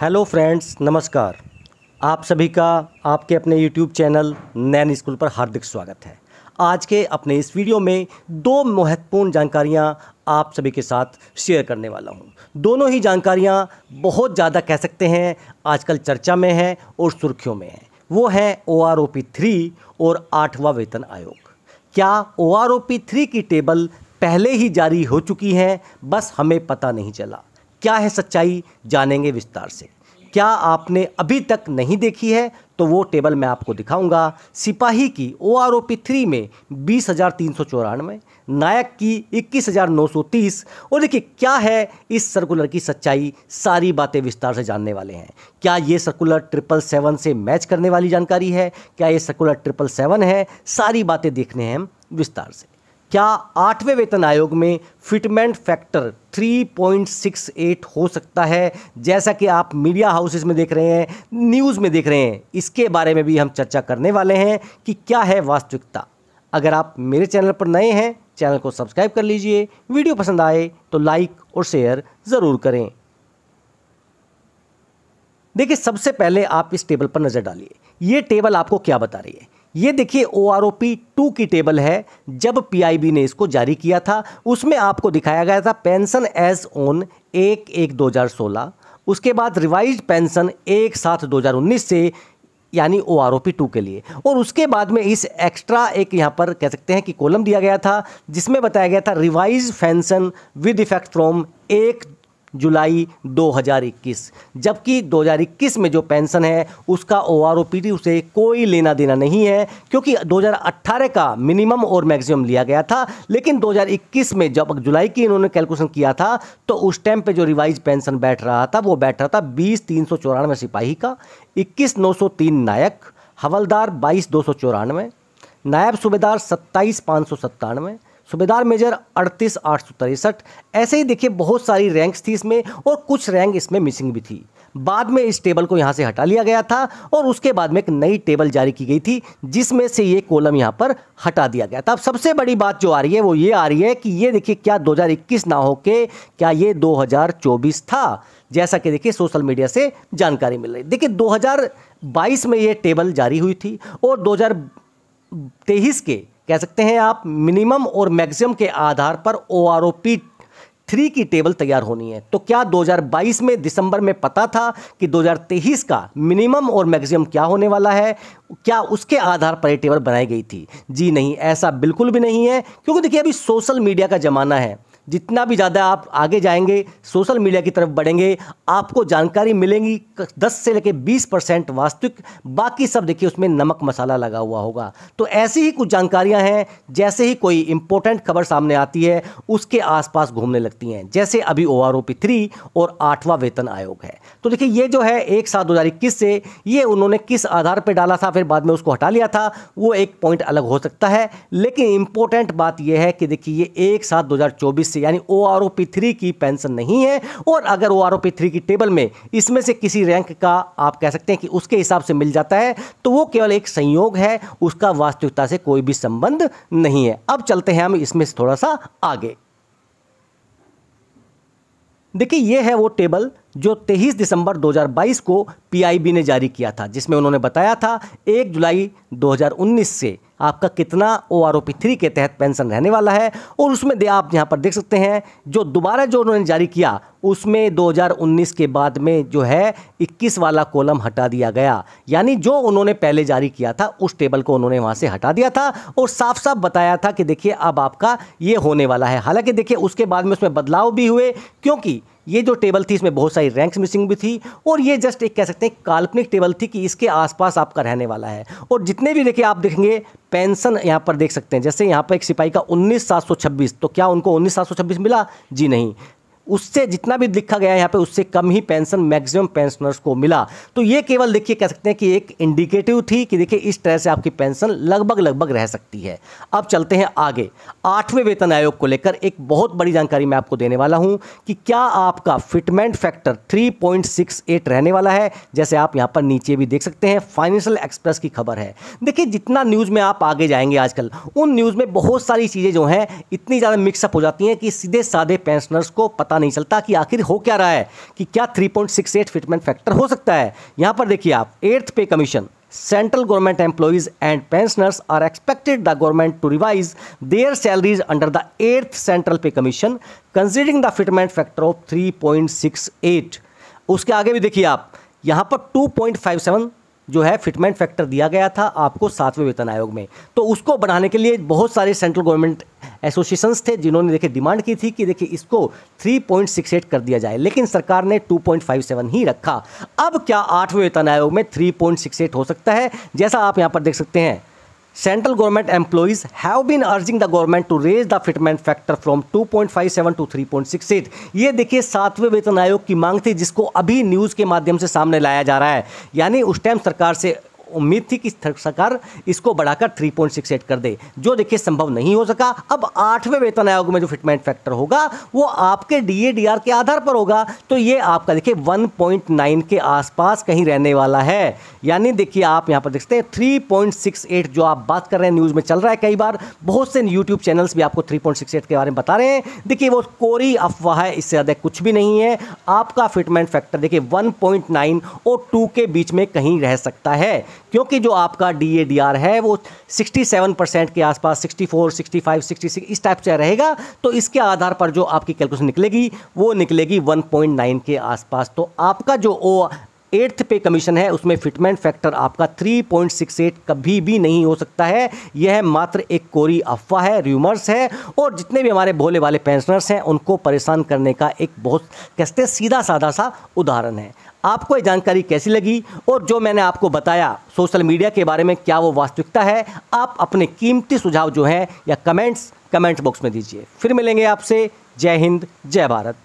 Hello friends नमस्कार आप सभी का आपके अपने यूट्यूब चैनल नैन स्कूल पर हार्दिक स्वागत है आज के अपने इस वीडियो में दो महत्वपूर्ण जानकारियां आप सभी के साथ शेयर करने वाला हूं। दोनों ही जानकारियां बहुत ज़्यादा कह सकते हैं आजकल चर्चा में हैं और सुर्खियों में हैं वो है O R O P three और आठवां वेतन आयोग क्या ओ आर ओ पी थ्री की टेबल पहले ही जारी हो चुकी है बस हमें पता नहीं चला क्या है सच्चाई जानेंगे विस्तार से क्या आपने अभी तक नहीं देखी है तो वो टेबल मैं आपको दिखाऊंगा सिपाही की O R O P three में बीस हज़ार तीन सौ चौरानवे नायक की इक्कीस हज़ार नौ सौ तीस और देखिए क्या है इस सर्कुलर की सच्चाई सारी बातें विस्तार से जानने वाले हैं क्या ये सर्कुलर ट्रिपल सेवन से मैच करने वाली जानकारी है क्या ये सर्कुलर ट्रिपल सेवन है सारी बातें देखने हैं हम विस्तार से क्या आठवें वेतन आयोग में फिटमेंट फैक्टर 3.68 हो सकता है जैसा कि आप मीडिया हाउसेस में देख रहे हैं न्यूज़ में देख रहे हैं इसके बारे में भी हम चर्चा करने वाले हैं कि क्या है वास्तविकता अगर आप मेरे चैनल पर नए हैं चैनल को सब्सक्राइब कर लीजिए वीडियो पसंद आए तो लाइक और शेयर ज़रूर करें देखिए सबसे पहले आप इस टेबल पर नज़र डालिए ये टेबल आपको क्या बता रही है ये देखिए O R O P two की टेबल है जब पीआईबी ने इसको जारी किया था उसमें आपको दिखाया गया था पेंशन एज ओन एक एक दो हज़ार सोलह उसके बाद रिवाइज पेंशन एक सात दो हज़ार उन्नीस से यानी O R O P two के लिए और उसके बाद में इस एक्स्ट्रा एक यहाँ पर कह सकते हैं कि कॉलम दिया गया था जिसमें बताया गया था revise pension with effect from एक जुलाई 2021 जबकि 2021 में जो पेंशन है उसका ओ आर उसे कोई लेना देना नहीं है क्योंकि 2018 का मिनिमम और मैक्सिमम लिया गया था लेकिन 2021 में जब जुलाई की इन्होंने कैलकुलेशन किया था तो उस टाइम पे जो रिवाइज पेंशन बैठ रहा था वो बैठ रहा था बीस तीन सौ चौरानवे सिपाही का इक्कीस नौ सौ तीन नायक हवलदार बाईस दो सौ चौरानवे नायब सूबेदार सत्ताईस पाँच सौ सत्तानवे सूबेदार मेजर अड़तीस आठ सौ तिरसठ ऐसे ही देखिए बहुत सारी रैंक्स थी इसमें और कुछ रैंक इसमें मिसिंग भी थी बाद में इस टेबल को यहाँ से हटा लिया गया था और उसके बाद में एक नई टेबल जारी की गई थी जिसमें से ये कॉलम यहाँ पर हटा दिया गया था अब सबसे बड़ी बात जो आ रही है वो ये आ रही है कि ये देखिए क्या 2021 ना हो के क्या ये 2024 था जैसा कि देखिए सोशल मीडिया से जानकारी मिल रही देखिए दो में ये टेबल जारी हुई थी और दो के कह सकते हैं आप मिनिमम और मैक्सिमम के आधार पर O R O P three की टेबल तैयार होनी है तो क्या 2022 में दिसंबर में पता था कि 2023 का मिनिमम और मैक्सिमम क्या होने वाला है क्या उसके आधार पर ये टेबल बनाई गई थी जी नहीं ऐसा बिल्कुल भी नहीं है क्योंकि देखिए अभी सोशल मीडिया का ज़माना है जितना भी ज़्यादा आप आगे जाएंगे सोशल मीडिया की तरफ बढ़ेंगे आपको जानकारी मिलेंगी दस से लेकर बीस परसेंट वास्तविक बाकी सब देखिए उसमें नमक मसाला लगा हुआ होगा तो ऐसी ही कुछ जानकारियाँ हैं जैसे ही कोई इंपॉर्टेंट खबर सामने आती है उसके आसपास घूमने लगती हैं जैसे अभी O R O P three और आठवां वेतन आयोग है तो देखिए ये जो है एक सात दो हज़ार इक्कीस से ये उन्होंने किस आधार पर डाला था फिर बाद में उसको हटा लिया था वो एक पॉइंट अलग हो सकता है लेकिन इंपॉर्टेंट बात यह है कि देखिए ये एक सात दो हज़ार चौबीस से यानी O R O P three की पेंशन नहीं है और अगर O R O P three की टेबल में इसमें से किसी रैंक का आप कह सकते हैं कि उसके हिसाब से मिल जाता है तो वो केवल एक संयोग है उसका वास्तविकता से कोई भी संबंध नहीं है अब चलते हैं हम इसमें से थोड़ा सा आगे देखिए ये है वो टेबल जो 23 दिसंबर 2022 को पीआईबी ने जारी किया था जिसमें उन्होंने बताया था 1 जुलाई 2019 से आपका कितना O R O P three के तहत पेंशन रहने वाला है और उसमें दे आप यहाँ पर देख सकते हैं जो दोबारा जो उन्होंने जारी किया उसमें 2019 के बाद में जो है 21 वाला कॉलम हटा दिया गया यानी जो उन्होंने पहले जारी किया था उस टेबल को उन्होंने वहाँ से हटा दिया था और साफ साफ बताया था कि देखिए अब आपका ये होने वाला है हालांकि देखिए उसके बाद में उसमें बदलाव भी हुए क्योंकि ये जो टेबल थी इसमें बहुत सारी रैंक्स मिसिंग भी थी और ये जस्ट एक कह सकते हैं काल्पनिक टेबल थी कि इसके आसपास आपका रहने वाला है और जितने भी देखिए आप देखेंगे पेंशन यहाँ पर देख सकते हैं जैसे यहाँ पर एक सिपाही का उन्नीस तो क्या उनको उन्नीस मिला जी नहीं उससे जितना भी लिखा गया यहाँ पे उससे कम ही पेंशन मैक्सिमम पेंशनर्स को मिला तो ये केवल देखिए कह सकते हैं कि एक इंडिकेटिव थी कि देखिए इस तरह से आपकी पेंशन लगभग लगभग रह सकती है अब चलते हैं आगे आठवें वेतन आयोग को लेकर एक बहुत बड़ी जानकारी मैं आपको देने वाला हूँ कि क्या आपका फिटमेंट फैक्टर थ्री रहने वाला है जैसे आप यहाँ पर नीचे भी देख सकते हैं फाइनेंशियल एक्सप्रेस की खबर है देखिए जितना न्यूज़ में आप आगे जाएंगे आजकल उन न्यूज़ में बहुत सारी चीज़ें जो हैं इतनी ज़्यादा मिक्सअप हो जाती हैं कि सीधे साधे पेंशनर्स को पता पता नहीं चलता कि आखिर हो क्या रहा है कि क्या three point six eight fitment factor हो सकता है यहाँ पर देखिए आप eighth pay commission central government employees and pensioners are expected the government to revise their salaries under the eighth central pay commission considering the fitment factor of three point six eight उसके आगे भी देखिए आप यहाँ पर two point five seven जो है fitment factor दिया गया था आपको सातवें वेतन आयोग में तो उसको बढ़ाने के लिए बहुत सारे सेंट्रल गवर्नमेंट एसोसिएशंस थे जिन्होंने देखिए डिमांड की थी कि देखिए इसको 3.68 कर दिया जाए लेकिन सरकार ने 2.57 ही रखा अब क्या आठवें वेतन आयोग में 3.68 हो सकता है जैसा आप यहाँ पर देख सकते हैं central government employees have been urging the government to raise the fitment factor from 2.57 to three point six eight ये देखिए सातवें वेतन आयोग की मांग थी जिसको अभी न्यूज़ के माध्यम से सामने लाया जा रहा है यानी उस टाइम सरकार से उम्मीद थी कि सरकार इसको बढ़ाकर थ्री पॉइंट सिक्स एट कर दे जो देखिए संभव नहीं हो सका अब आठवें वेतन आयोग में जो फिटमेंट फैक्टर होगा वो आपके डी के आधार पर होगा तो ये आपका देखिए वन पॉइंट नाइन के आसपास कहीं रहने वाला है यानी देखिए आप यहाँ पर देखते हैं थ्री पॉइंट सिक्स एट जो आप बात कर रहे हैं न्यूज़ में चल रहा है कई बार बहुत से यूट्यूब चैनल्स भी आपको थ्री पॉइंट सिक्स एट के बारे में बता रहे हैं देखिए वो कोरी अफवाह है इससे ज़्यादा कुछ भी नहीं है आपका फिटमेंट फैक्टर देखिए नाइन और टू के बीच में कहीं रह सकता है क्योंकि जो आपका डी है वो 67 परसेंट के आसपास 64, 65, 66 इस टाइप से रहेगा तो इसके आधार पर जो आपकी कैलकुलेशन निकलेगी वो निकलेगी 1.9 के आसपास तो आपका जो ओ एट्थ पे कमीशन है उसमें फिटमेंट फैक्टर आपका 3.68 कभी भी नहीं हो सकता है यह है मात्र एक कोरी अफवाह है र्यूमर्स है और जितने भी हमारे भोले वाले पेंशनर्स हैं उनको परेशान करने का एक बहुत कहते सीधा साधा सा उदाहरण है आपको ये जानकारी कैसी लगी और जो मैंने आपको बताया सोशल मीडिया के बारे में क्या वो वास्तविकता है आप अपने कीमती सुझाव जो हैं या कमेंट्स कमेंट बॉक्स में दीजिए फिर मिलेंगे आपसे जय हिंद जय भारत